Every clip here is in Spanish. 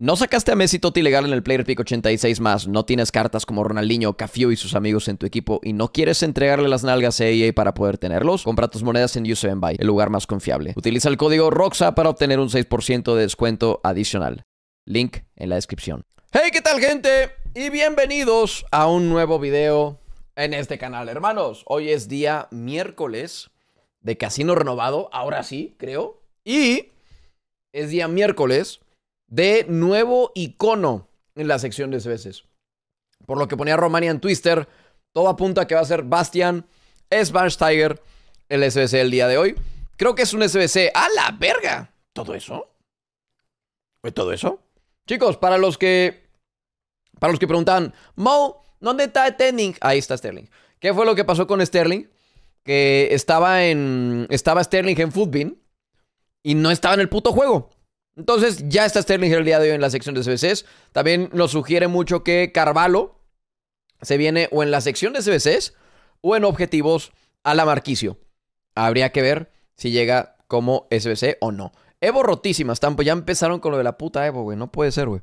No sacaste a Messi Totti legal en el Player Pick 86 más, no tienes cartas como Ronaldinho, Cafio y sus amigos en tu equipo y no quieres entregarle las nalgas a EA para poder tenerlos, compra tus monedas en 7 Buy, el lugar más confiable. Utiliza el código ROXA para obtener un 6% de descuento adicional. Link en la descripción. Hey, ¿qué tal gente? Y bienvenidos a un nuevo video en este canal, hermanos. Hoy es día miércoles de Casino Renovado, ahora sí, creo. Y es día miércoles de nuevo icono en la sección de SBCs Por lo que ponía Romania en Twister, todo apunta a que va a ser Bastian Tiger el SBC del día de hoy. Creo que es un SBC. ¡A la verga! ¿Todo eso? ¿Todo eso? Chicos, para los que. Para los que preguntan, Mo, ¿dónde está Sterling? Ahí está Sterling. ¿Qué fue lo que pasó con Sterling? Que estaba en. Estaba Sterling en Footbin y no estaba en el puto juego. Entonces ya está Sterling el día de hoy en la sección de CBCs. También nos sugiere mucho que Carvalho se viene o en la sección de CBCs o en objetivos a la Marquicio. Habría que ver si llega como SBC o no. Evo rotísimas, tampoco ya empezaron con lo de la puta Evo, güey. No puede ser, güey.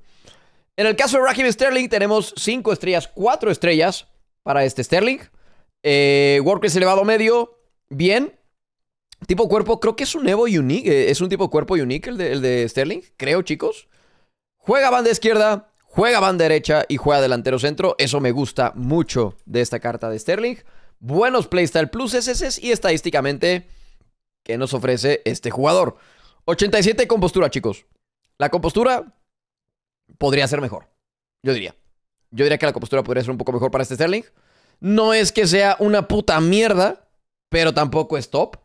En el caso de Raheem Sterling tenemos 5 estrellas, 4 estrellas para este Sterling. Eh, Work elevado medio, bien. Tipo cuerpo, creo que es un Evo Unique. Eh, es un tipo cuerpo Unique el de, el de Sterling, creo, chicos. Juega banda izquierda, juega banda derecha y juega delantero centro. Eso me gusta mucho de esta carta de Sterling. Buenos playstyle plus SS y estadísticamente, ¿qué nos ofrece este jugador? 87 compostura, chicos. La compostura podría ser mejor, yo diría. Yo diría que la compostura podría ser un poco mejor para este Sterling. No es que sea una puta mierda, pero tampoco es top.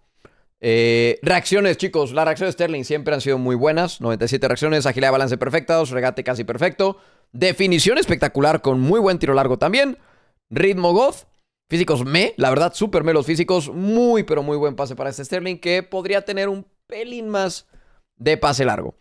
Eh, reacciones, chicos. Las reacciones de Sterling siempre han sido muy buenas. 97 reacciones, agilidad de balance perfecta, regate casi perfecto. Definición espectacular con muy buen tiro largo también. Ritmo goth. Físicos me, la verdad, súper me los físicos. Muy, pero muy buen pase para este Sterling que podría tener un pelín más de pase largo.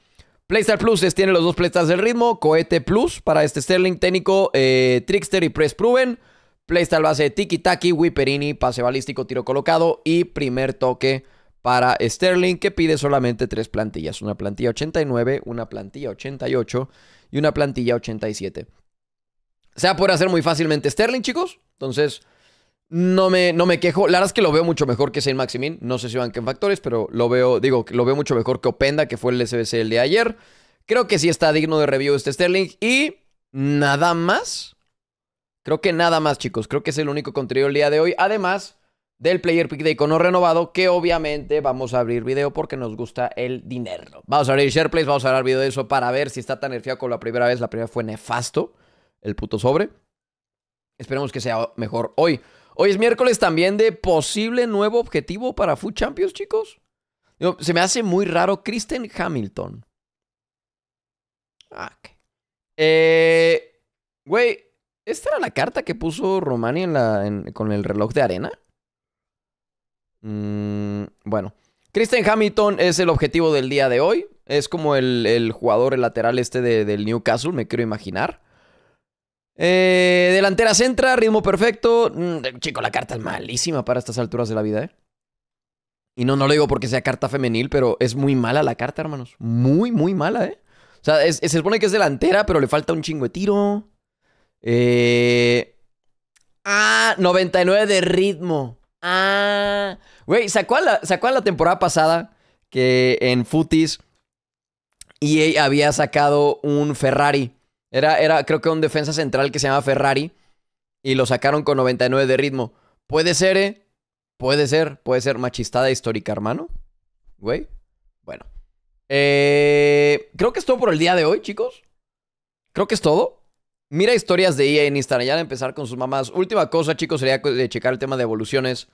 Playstyle Plus tiene los dos playstars del ritmo. Cohete Plus para este Sterling técnico, eh, Trickster y Press Proven. Playstyle base Tiki Taki, Whipperini, pase balístico, tiro colocado y primer toque para Sterling que pide solamente tres plantillas, una plantilla 89, una plantilla 88 y una plantilla 87. Se va a poder hacer muy fácilmente Sterling, chicos. Entonces, no me, no me quejo. La verdad es que lo veo mucho mejor que Saint Maximin. No sé si van en factores, pero lo veo, digo, lo veo mucho mejor que Openda, que fue el SBC el de ayer. Creo que sí está digno de review este Sterling. Y nada más. Creo que nada más, chicos. Creo que es el único contenido el día de hoy. Además, del Player Pick de icono renovado que obviamente vamos a abrir video porque nos gusta el dinero. Vamos a abrir SharePlace, vamos a abrir video de eso para ver si está tan nerfeado como la primera vez. La primera fue nefasto, el puto sobre. Esperemos que sea mejor hoy. Hoy es miércoles también de posible nuevo objetivo para Food Champions, chicos. se me hace muy raro Kristen Hamilton. Ah, Eh... Güey, ¿esta era la carta que puso Romani con el reloj de arena? Mm, bueno. Kristen Hamilton es el objetivo del día de hoy. Es como el, jugador, lateral este de, del Newcastle, me quiero imaginar. Eh, delantera centra, ritmo perfecto. Mm, chico, la carta es malísima para estas alturas de la vida, ¿eh? Y no, no lo digo porque sea carta femenil, pero es muy mala la carta, hermanos. Muy, muy mala, ¿eh? O sea, se supone que es delantera, pero le falta un chingo de tiro. Eh... Ah, 99 de ritmo. Ah, Güey, sacó la, sacó la temporada pasada que en Futis EA había sacado un Ferrari? Era, era, creo que un defensa central que se llama Ferrari. Y lo sacaron con 99 de ritmo. Puede ser, ¿eh? Puede ser, puede ser machistada histórica, hermano. Güey. Bueno. Eh, creo que es todo por el día de hoy, chicos. Creo que es todo. Mira historias de EA en Instagram. Ya de empezar con sus mamás. Última cosa, chicos, sería de checar el tema de evoluciones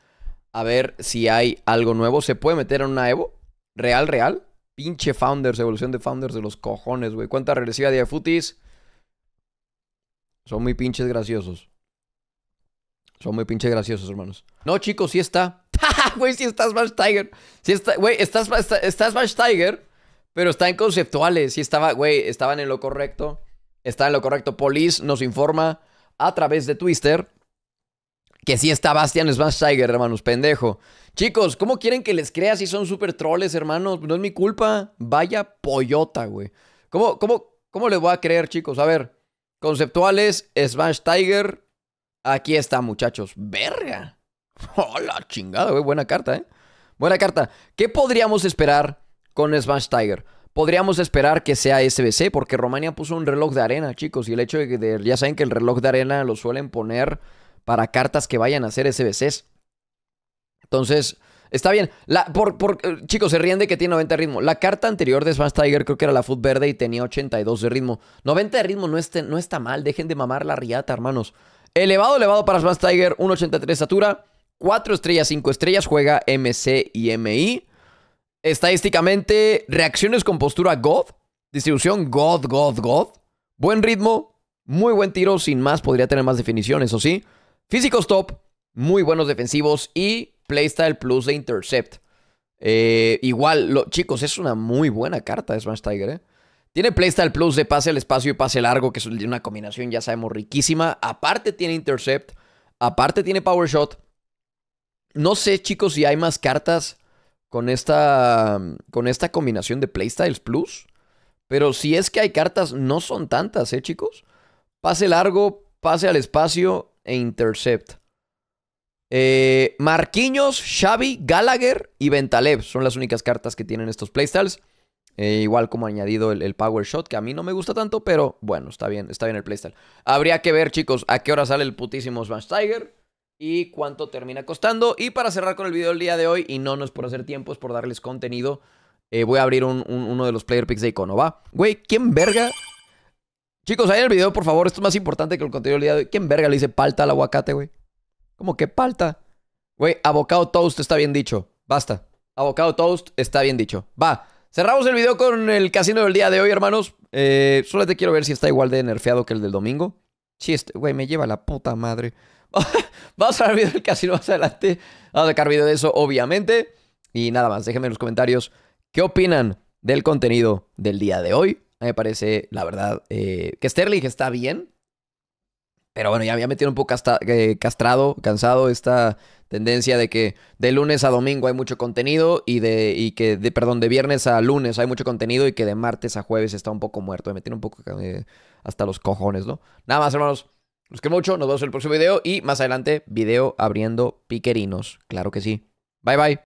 a ver si hay algo nuevo. ¿Se puede meter en una Evo? ¿Real, real? Pinche Founders, evolución de Founders de los cojones, güey. Cuenta regresiva de Futis? Son muy pinches graciosos. Son muy pinches graciosos, hermanos. No, chicos, sí está. Güey, sí está Smash Tiger. Sí está, güey, está, Smash Tiger, pero está en conceptuales. Sí estaba, güey, estaban en lo correcto. Está en lo correcto. Police nos informa a través de Twister que sí está Bastian Smash Tiger, hermanos, pendejo. Chicos, ¿cómo quieren que les crea si son super troles, hermanos? No es mi culpa. Vaya pollota, güey. ¿Cómo, cómo, cómo les voy a creer, chicos? A ver, conceptuales, Smash Tiger. Aquí está, muchachos. Verga. Hola, chingada, güey. Buena carta, ¿eh? Buena carta. ¿Qué podríamos esperar con Smash Tiger? Podríamos esperar que sea SBC, porque Romania puso un reloj de arena, chicos. Y el hecho de que de, ya saben que el reloj de arena lo suelen poner para cartas que vayan a ser SBCs. Entonces, está bien. Eh, chicos, se ríen de que tiene 90 de ritmo. La carta anterior de Smash Tiger creo que era la Food Verde y tenía 82 de ritmo. 90 de ritmo no, no está mal. Dejen de mamar la riata, hermanos. Elevado, elevado para Smash Tiger. 1.83 satura. 4 estrellas, 5 estrellas. Juega MC y MI. Estadísticamente, reacciones con postura God. Distribución God, God, God. Buen ritmo. Muy buen tiro. Sin más, podría tener más definiciones, eso sí. Físicos top, muy buenos defensivos y Playstyle Plus de Intercept. Eh, igual, chicos, es una muy buena carta de eh, Smash Tiger. Eh. Tiene Playstyle Plus de pase al espacio y pase largo, que es una combinación, ya sabemos, riquísima. Aparte tiene Intercept, aparte tiene Power Shot. No sé, chicos, si hay más cartas con esta, con esta combinación de Playstyles Plus. Pero si es que hay cartas, no son tantas, ¿eh, chicos? Pase largo, pase al espacio, e intercept. Eh, Marquinhos, Xavi, Gallagher y Ventalev son las únicas cartas que tienen estos playstyles. Eh, igual como añadido el, Power Shot, que a mí no me gusta tanto, pero bueno, está bien, está bien el playstyle. Habría que ver, chicos, a qué hora sale el putísimo Smash Tiger y cuánto termina costando. Y para cerrar con el video del día de hoy, y no, nos es por hacer tiempo, es por darles contenido, eh, voy a abrir uno de los player picks de Iconova Güey, ¿quién verga Chicos, ahí en el video, por favor, esto es más importante que el contenido del día de hoy. ¿Quién verga le dice palta al aguacate, güey? ¿Cómo que palta? Güey, avocado toast está bien dicho. Basta. Avocado toast está bien dicho. Va. Cerramos el video con el casino del día de hoy, hermanos. Eh, solo te quiero ver si está igual de nerfeado que el del domingo. Chiste, güey, me lleva la puta madre. Vamos a ver el video del casino más adelante. Vamos a sacar video de eso, obviamente. Y nada más, déjenme en los comentarios qué opinan del contenido del día de hoy me parece, la verdad, eh, que Sterling está bien. Pero bueno, ya había metido un poco eh, castrado, cansado esta tendencia de que de lunes a domingo hay mucho contenido y de y que de perdón, de viernes a lunes hay mucho contenido y que de martes a jueves está un poco muerto, me tiene un poco eh, hasta los cojones, ¿no? Nada más, hermanos. Los quiero mucho, nos vemos en el próximo video y más adelante video abriendo piquerinos, claro que sí. Bye bye.